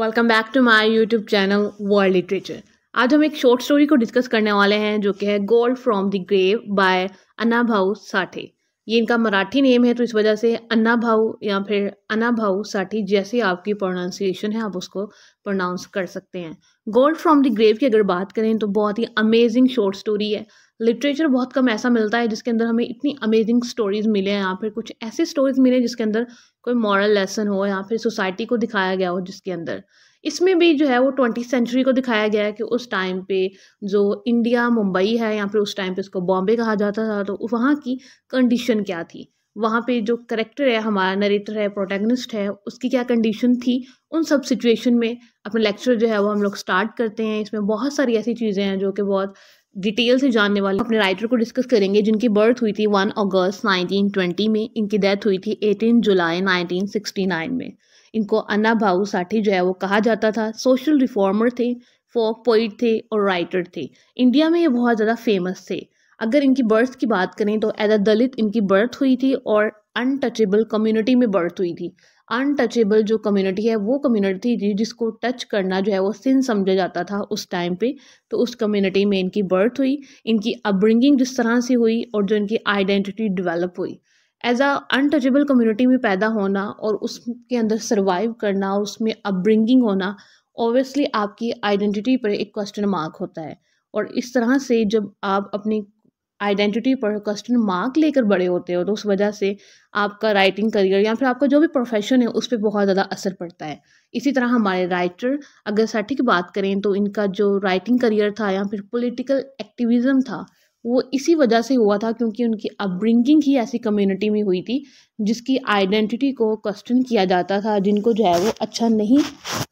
welcome back to my YouTube channel world literature आज हम एक शॉर्ट स्टोरी को डिस्कस करने वाले हैं जो कि है gold from the grave by Anna Bhau Sathe ये इनका मराठी नेम है तो इस वजह से अन्ना भाऊ या फिर अन्ना भाऊ साठी जैसे आपकी प्रोनाउंसिएशन है आप उसको प्रोनाउंस कर सकते हैं गोल्ड फ्रॉम द ग्रेव की अगर बात करें तो बहुत ही अमेजिंग शॉर्ट स्टोरी है लिटरेचर बहुत कम ऐसा मिलता है जिसके अंदर हमें इतनी अमेजिंग स्टोरीज मिले हैं या फिर कुछ ऐसे स्टोरीज मिले जिसके अंदर कोई मॉरल लेसन हो या फिर सोसाइटी को दिखाया गया हो जिसके अंदर इसमें भी जो है वो ट्वेंटी सेंचुरी को दिखाया गया है कि उस टाइम पे जो इंडिया मुंबई है या फिर उस टाइम पे उसको बॉम्बे कहा जाता था तो वहाँ की कंडीशन क्या थी वहाँ पे जो करेक्टर है हमारा नरेटर है प्रोटेगनिस्ट है उसकी क्या कंडीशन थी उन सब सिचुएशन में अपना लेक्चर जो है वो हम लोग स्टार्ट करते हैं इसमें बहुत सारी ऐसी चीज़ें हैं जो कि बहुत डिटेल से जानने वाले अपने राइटर को डिस्कस करेंगे जिनकी बर्थ हुई थी 1 अगस्त 1920 में इनकी डेथ हुई थी 18 जुलाई 1969 में इनको अन्ना भाऊ साठी जो है वो कहा जाता था सोशल रिफॉर्मर थे फोक पोइट थे और राइटर थे इंडिया में ये बहुत ज़्यादा फेमस थे अगर इनकी बर्थ की बात करें तो एज अ दलित इनकी बर्थ हुई थी और अनटचेबल कम्युनिटी में बर्थ हुई थी अनटचेबल जो कम्युनिटी है वो कम्युनिटी थी जिसको टच करना जो है वो सिन समझा जाता था उस टाइम पे तो उस कम्युनिटी में इनकी बर्थ हुई इनकी अपब्रिंगिंग जिस तरह से हुई और जो इनकी आइडेंटिटी डेवलप हुई एज आ अनटचेबल कम्युनिटी में पैदा होना और उसके अंदर सर्वाइव करना और उसमें अपब्रिंगिंग होना ऑब्वियसली आपकी आइडेंटिटी पर एक क्वेश्चन मार्क होता है और इस तरह से जब आप अपनी आइडेंटिटी पर क्वेश्चन मार्क लेकर बड़े होते हो तो उस वजह से आपका राइटिंग करियर या फिर आपका जो भी प्रोफेशन है उस पर बहुत ज़्यादा असर पड़ता है इसी तरह हमारे राइटर अगर साठी की बात करें तो इनका जो राइटिंग करियर था या फिर पोलिटिकल एक्टिविज़म था वो इसी वजह से हुआ था क्योंकि उनकी अपब्रिंगिंग ही ऐसी कम्युनिटी में हुई थी जिसकी आइडेंटिटी को क्वेश्चन किया जाता था जिनको जो है वो अच्छा नहीं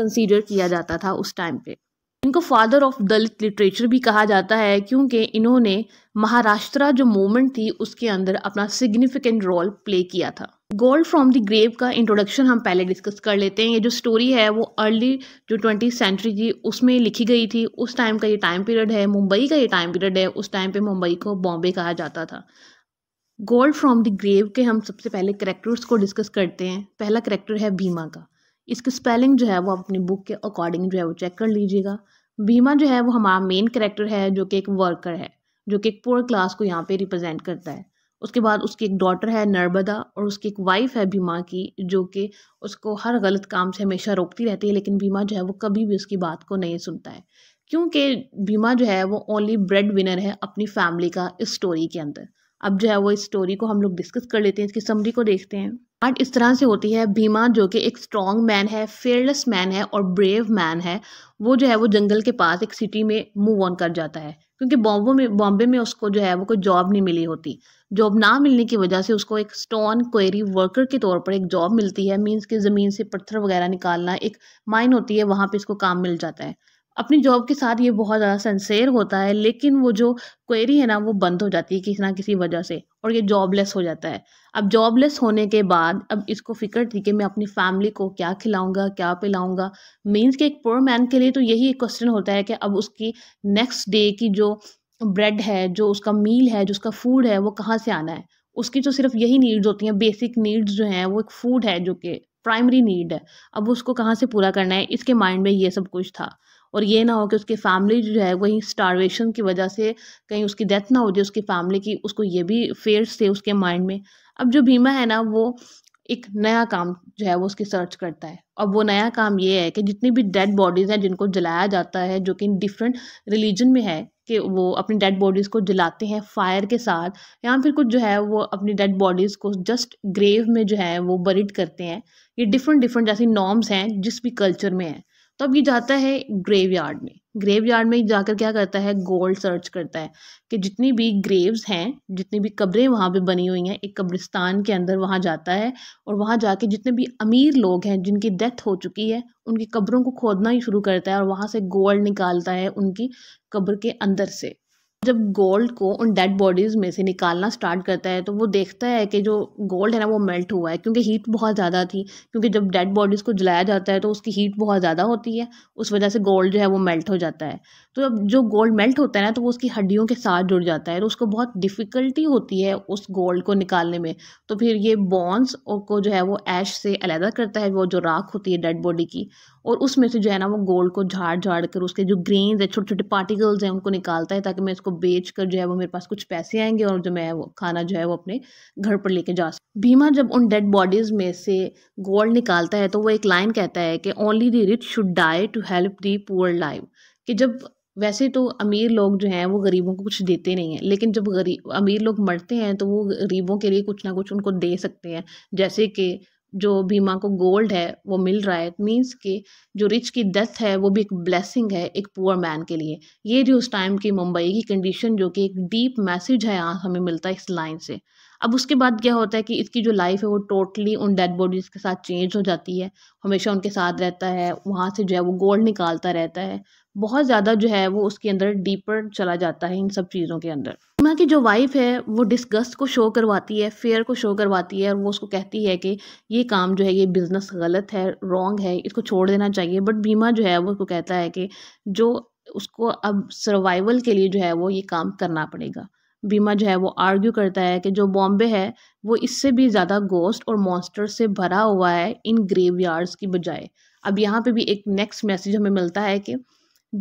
कंसीडर किया जाता था उस टाइम पे इनको फादर ऑफ दलित लिटरेचर भी कहा जाता है क्योंकि इन्होंने महाराष्ट्र जो मूवमेंट थी उसके अंदर अपना सिग्निफिकेंट रोल प्ले किया था गोल्ड फ्रॉम दी ग्रेव का इंट्रोडक्शन हम पहले डिस्कस कर लेते हैं ये जो स्टोरी है वो अर्ली जो ट्वेंटी सेंचुरी थी उसमें लिखी गई थी उस टाइम का ये टाइम पीरियड है मुंबई का ये टाइम पीरियड है उस टाइम पे मुंबई को बॉम्बे कहा जाता था गोल्ड फ्रॉम दी ग्रेव के हम सबसे पहले करेक्टर्स को डिस्कस करते हैं पहला करेक्टर है भीमा का इसकी स्पेलिंग जो है वो आप अपनी बुक के अकॉर्डिंग जो है वो चेक कर लीजिएगा भीमा जो है वो हमारा मेन करेक्टर है जो कि एक वर्कर है जो कि एक पुअर क्लास को यहाँ पे रिप्रेजेंट करता है उसके बाद उसकी एक डॉटर है नर्मदा और उसकी एक वाइफ है भीमा की जो कि उसको हर गलत काम से हमेशा रोकती रहती है लेकिन भीमा जो है वो कभी भी उसकी बात को नहीं सुनता है क्योंकि भीमा जो है वो ओनली ब्रेड विनर है अपनी फैमिली का इस स्टोरी के अंदर अब जो है वो इस स्टोरी को हम लोग डिस्कस कर लेते हैं इसकी समरी को देखते हैं स्टार्ट इस तरह से होती है भीमा जो कि एक स्ट्रॉन्ग मैन है फेयरलेस मैन है और ब्रेव मैन है वो जो है वो जंगल के पास एक सिटी में मूव ऑन कर जाता है क्योंकि बॉम्बो में बॉम्बे में उसको जो है वो कोई जॉब नहीं मिली होती जॉब ना मिलने की वजह से उसको एक स्टोन क्वेरी वर्कर के तौर पर एक जॉब मिलती है मीन्स कि ज़मीन से पत्थर वगैरह निकालना एक माइन होती है वहाँ पर इसको काम मिल जाता है अपनी जॉब के साथ ये बहुत ज़्यादा सेंसेर होता है लेकिन वो जो क्वेरी है ना वो बंद हो जाती है किसी ना किसी वजह से और ये जॉबलेस हो जाता है अब जॉबलेस होने के बाद अब इसको फिक्र थी कि मैं अपनी फैमिली को क्या खिलाऊंगा क्या पिलाऊंगा मीन्स के एक पोअर मैन के लिए तो यही एक क्वेश्चन होता है कि अब उसकी नेक्स्ट डे की जो ब्रेड है जो उसका मील है जो उसका फूड है वो कहाँ से आना है उसकी तो सिर्फ यही नीड्स होती हैं बेसिक नीड्स जो हैं वो एक फूड है जो कि प्राइमरी नीड है अब उसको कहाँ से पूरा करना है इसके माइंड में ये सब कुछ था और ये ना हो कि उसकी फैमिली जो है वही स्टारवेशन की वजह से कहीं उसकी डेथ ना हो जाए उसकी फैमिली की उसको ये भी फेयर्स थे उसके माइंड में अब जो भीमा है ना वो एक नया काम जो है वो उसकी सर्च करता है अब वो नया काम ये है कि जितनी भी डेड बॉडीज़ हैं जिनको जलाया जाता है जो कि डिफरेंट रिलीजन में है कि वो अपनी डेड बॉडीज़ को जलाते हैं फायर के साथ या फिर कुछ जो है वो अपनी डेड बॉडीज़ को जस्ट ग्रेव में जो है वो बरिड करते हैं ये डिफरेंट डिफरेंट जैसी नॉर्म्स हैं जिस भी कल्चर में हैं तो अब ये जाता है ग्रेवयार्ड में ग्रेवयार्ड में जाकर क्या करता है गोल्ड सर्च करता है कि जितनी भी ग्रेव्स हैं जितनी भी कब्रें वहाँ पे बनी हुई हैं एक कब्रिस्तान के अंदर वहाँ जाता है और वहाँ जाके जितने भी अमीर लोग हैं जिनकी डेथ हो चुकी है उनकी कब्रों को खोदना ही शुरू करता है और वहाँ से गोल्ड निकालता है उनकी कब्र के अंदर से जब गोल्ड को उन डेड बॉडीज़ में से निकालना स्टार्ट करता है तो वो देखता है कि जो गोल्ड है ना वो मेल्ट हुआ है क्योंकि हीट बहुत ज़्यादा थी क्योंकि जब डेड बॉडीज़ को जलाया जाता है तो उसकी हीट बहुत ज़्यादा होती है उस वजह से गोल्ड जो है वो मेल्ट हो जाता है तो जब जो गोल्ड मेल्ट होता है ना तो वो उसकी हड्डियों के साथ जुड़ जाता है तो उसको बहुत डिफ़िकल्टी होती है उस गोल्ड को निकालने में तो फिर ये बॉन्स को जो है वो ऐश से अलहदा करता है वो जो राख होती है डेड बॉडी की और उसमें से जो है ना वो गोल्ड को झाड़ झाड़ कर उसके जो ग्रेन्स है छोटे छोटे पार्टिकल्स हैं उनको निकालता है ताकि मैं उसको बेच कर जो है वो मेरे पास कुछ पैसे आएंगे और जो मैं वो खाना जो है वो अपने घर पर लेके जा सकूँ भीमा जब उन डेड बॉडीज़ में से गोल्ड निकालता है तो वो एक लाइन कहता है कि only the rich should die to help the poor live कि जब वैसे तो अमीर लोग जो हैं वो गरीबों को कुछ देते नहीं हैं लेकिन जब गरीब अमीर लोग मरते हैं तो वो गरीबों के लिए कुछ ना कुछ उनको दे सकते हैं जैसे कि जो भीमा को गोल्ड है वो मिल रहा है मीन्स कि जो रिच की डेथ है वो भी एक ब्लेसिंग है एक पुअर मैन के लिए ये जो उस टाइम की मुंबई की कंडीशन जो कि एक डीप मैसेज है यहाँ हमें मिलता है इस लाइन से अब उसके बाद क्या होता है कि इसकी जो लाइफ है वो टोटली उन डेड बॉडीज़ के साथ चेंज हो जाती है हमेशा उनके साथ रहता है वहाँ से जो है वो गोल्ड निकालता रहता है बहुत ज़्यादा जो है वो उसके अंदर डीपर चला जाता है इन सब चीज़ों के अंदर उमा की जो वाइफ है वो डिस्गस्ट को शो करवाती है फेयर को शो करवाती है और वो उसको कहती है कि ये काम जो है ये बिज़नेस गलत है रॉन्ग है इसको छोड़ देना चाहिए बट बीमा जो है वो उसको कहता है कि जो उसको अब सर्वाइवल के लिए जो है वो ये काम करना पड़ेगा बीमा जो है वो आर्ग्यू करता है कि जो बॉम्बे है वो इससे भी ज़्यादा गोस्ट और मॉन्स्टर से भरा हुआ है इन ग्रेव की बजाय अब यहाँ पे भी एक नेक्स्ट मैसेज हमें मिलता है कि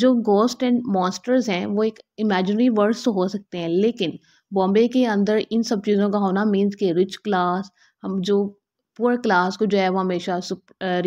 जो गोस्ट एंड मॉन्स्टर्स हैं वो एक इमेजनरी वर्ड्स तो हो सकते हैं लेकिन बॉम्बे के अंदर इन सब चीज़ों का होना मीन्स के रिच क्लास हम जो पुअर क्लास को जो है वो हमेशा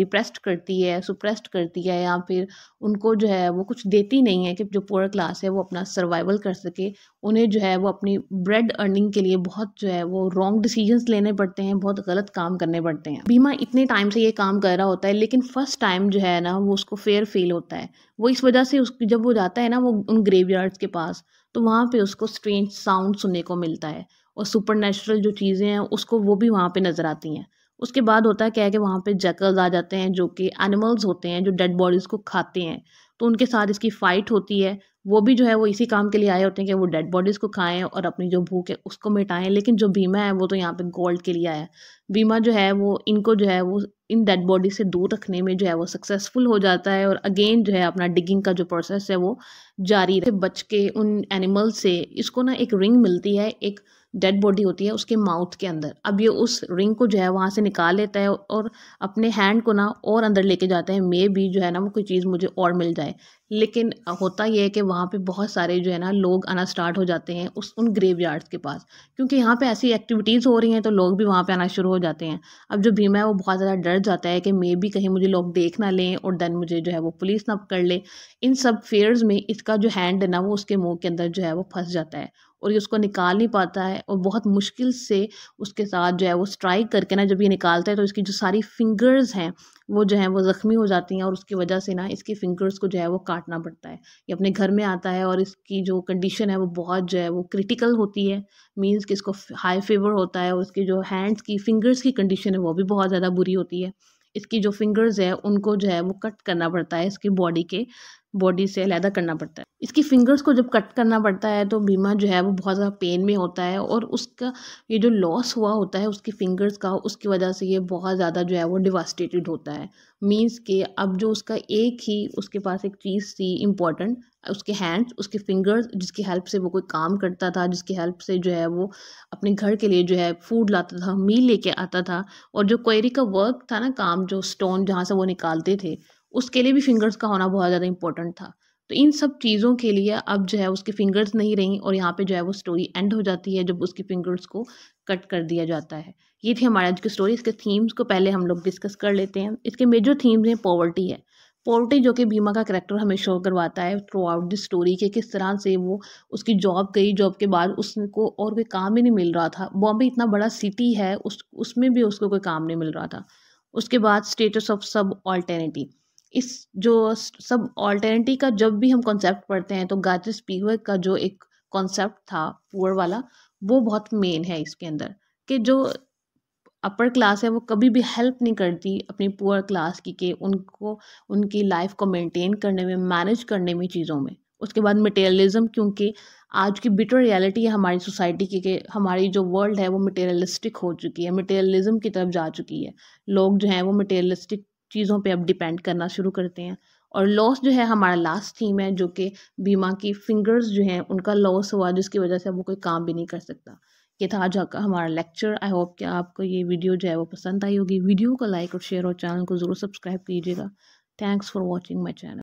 रिप्रेस्ड करती है सुप्रेस्ड करती है या फिर उनको जो है वो कुछ देती नहीं है कि जो पुअर क्लास है वो अपना सर्वाइवल कर सके उन्हें जो है वो अपनी ब्रेड अर्निंग के लिए बहुत जो है वो रॉन्ग डिसीजंस लेने पड़ते हैं बहुत गलत काम करने पड़ते हैं बीमा इतने टाइम से ये काम कर रहा होता है लेकिन फर्स्ट टाइम जो है ना वो उसको फेयर फील होता है वो इस वजह से उस जब वो जाता है ना वो उन ग्रेव के पास तो वहाँ पर उसको स्ट्रेंज साउंड सुनने को मिलता है और सुपर जो चीज़ें हैं उसको वो भी वहाँ पर नज़र आती हैं उसके बाद होता है क्या है कि वहाँ पे जैकल्स आ जाते हैं जो कि एनिमल्स होते हैं जो डेड बॉडीज़ को खाते हैं तो उनके साथ इसकी फ़ाइट होती है वो भी जो है वो इसी काम के लिए आए होते हैं कि वो डेड बॉडीज़ को खाएं और अपनी जो भूख है उसको मिटाएं लेकिन जो बीमा है वो तो यहाँ पे गोल्ड के लिए आया बीमा जो है वो इनको जो है वो इन डेड बॉडी से दूर रखने में जो है वो सक्सेसफुल हो जाता है और अगेन जो है अपना डिगिंग का जो प्रोसेस है वो जारी बच के उन एनिमल से इसको ना एक रिंग मिलती है एक डेड बॉडी होती है उसके माउथ के अंदर अब ये उस रिंग को जो है वहाँ से निकाल लेता है और अपने हैंड को ना और अंदर लेके जाता है मे भी जो है ना वो कोई चीज़ मुझे और मिल जाए लेकिन होता यह है कि वहाँ पे बहुत सारे जो है ना लोग आना स्टार्ट हो जाते हैं उस उन ग्रेव के पास क्योंकि यहाँ पे ऐसी एक्टिविटीज़ हो रही हैं तो लोग भी वहाँ पे आना शुरू हो जाते हैं अब जो भीमा है वो बहुत ज़्यादा डर जाता है कि मे भी कहीं मुझे लोग देख ना लें और देन मुझे जो है वो पुलिस ना पकड़ ले इन सब फेयर्स में इसका जो हैंड है ना वो उसके मुँह के अंदर जो है वो फंस जाता है और ये उसको निकाल नहीं पाता है और बहुत मुश्किल से उसके साथ जो है वो स्ट्राइक करके ना जब ये निकालता है तो इसकी जो सारी फिंगर्स हैं वो जो है वो ज़ख्मी हो जाती हैं और उसकी वजह से ना इसकी फिंगर्स को जो है वो काटना पड़ता है ये अपने घर में आता है और इसकी जो कंडीशन है वो बहुत जो है वो क्रिटिकल होती है मीन्स कि इसको हाई फीवर होता है और उसकी जो हैंड्स की फिंगर्स की कंडीशन है वो भी बहुत ज़्यादा बुरी होती है इसकी जो फिंगर्स है उनको जो है वो कट करना पड़ता है इसकी बॉडी के बॉडी से अलहदा करना पड़ता है इसकी फिंगर्स को जब कट करना पड़ता है तो बीमा जो है वो बहुत ज़्यादा पेन में होता है और उसका ये जो लॉस हुआ होता है उसकी फिंगर्स का उसकी वजह से ये बहुत ज़्यादा जो है वो डिवास्टेटेड होता है मीन्स के अब जो उसका एक ही उसके पास एक चीज़ थी इम्पॉर्टेंट उसके हैंड्स उसके फिंगर्स जिसकी हेल्प से वो कोई काम करता था जिसकी हेल्प से जो है वो अपने घर के लिए जो है फूड लाता था मील लेके आता था और जो क्वेरी का वर्क था ना काम जो स्टोन जहाँ से वो निकालते थे उसके लिए भी फिंगर्स का होना बहुत ज़्यादा इंपॉर्टेंट था तो इन सब चीज़ों के लिए अब जो है उसकी फिंगर्स नहीं रही और यहाँ पे जो है वो स्टोरी एंड हो जाती है जब उसकी फिंगर्स को कट कर दिया जाता है ये थी हमारी आज की स्टोरी इसके थीम्स को पहले हम लोग डिस्कस कर लेते हैं इसके मेजर थीम्स हैं पॉवर्टी है पोर्टी जो कि भीमा का करेक्टर हमें शो करवाता है थ्रू आउट द स्टोरी के किस तरह से वो उसकी जॉब गई जॉब के बाद उसको और कोई काम ही नहीं मिल रहा था बॉम्बे इतना बड़ा सिटी है उस उसमें भी उसको कोई काम नहीं मिल रहा था उसके बाद स्टेटस ऑफ सब ऑल्टरनेटिव इस जो सब ऑल्टरनेटिव का जब भी हम कॉन्सेप्ट पढ़ते हैं तो गाजर स्पीकर का जो एक कॉन्सेप्ट था पुअर वाला वो बहुत मेन है इसके अंदर कि जो अपर क्लास है वो कभी भी हेल्प नहीं करती अपनी पुअर क्लास की के उनको उनकी लाइफ को मेंटेन करने में मैनेज करने में चीज़ों में उसके बाद मटेरियलिज्म क्योंकि आज की बिटर रियलिटी है हमारी सोसाइटी की कि हमारी जो वर्ल्ड है वो मटेरियलिस्टिक हो चुकी है मटेरियलिज्म की तरफ जा चुकी है लोग जो हैं वो मटेरियलिस्टिक चीज़ों पे अब डिपेंड करना शुरू करते हैं और लॉस जो है हमारा लास्ट थीम है जो कि बीमा की फिंगर्स जो हैं उनका लॉस हुआ जिसकी वजह से वो कोई काम भी नहीं कर सकता ये था आज का हमारा लेक्चर आई होप कि आपको ये वीडियो जो है वो पसंद आई होगी वीडियो को लाइक और शेयर और चैनल को ज़रूर सब्सक्राइब कीजिएगा thanks for watching my channel